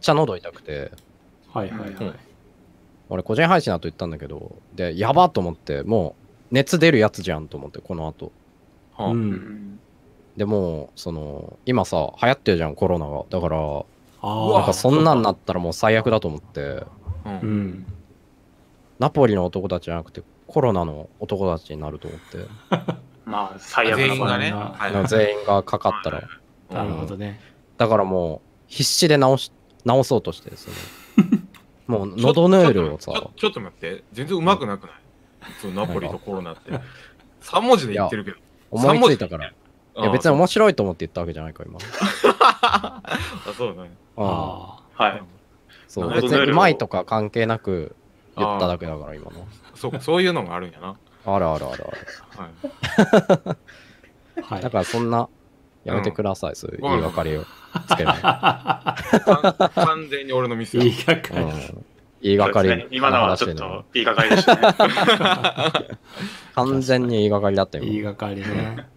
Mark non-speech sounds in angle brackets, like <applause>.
ちゃ喉痛くて。はいはいはい。うん、俺、個人配信だと言ったんだけど、で、やばと思って、もう、熱出るやつじゃんと思って、この後。はあ、うん。でも、その、今さ、流行ってるじゃん、コロナが。だから、あなんかそんなんなったらもう最悪だと思って、うん、ナポリの男たちじゃなくてコロナの男たちになると思って <laughs> まあ最悪全員がね全員がかかったら、なるほどねだからもう必死で治し直そうとしてですねもう喉ヌールをさちょっと待って全然うまくなくないそのナポリとコロナって3 <laughs> 文字で言ってるけど思いついたからいや別に面白いと思って言ったわけじゃないか今あそうね <laughs> ああはいそう別にうまいとか関係なく言っただけだから今のそうそういうのがあるんやなあるあるあるある、はい、<laughs> だからそんなやめてください、そういう言いがかりをつけない。完 <laughs> 全に俺のミス。言いがかり。言いがかり。今のはちょっと言いがかりでしたね。<laughs> 完全に言いがかりだったよ。言いがかりね。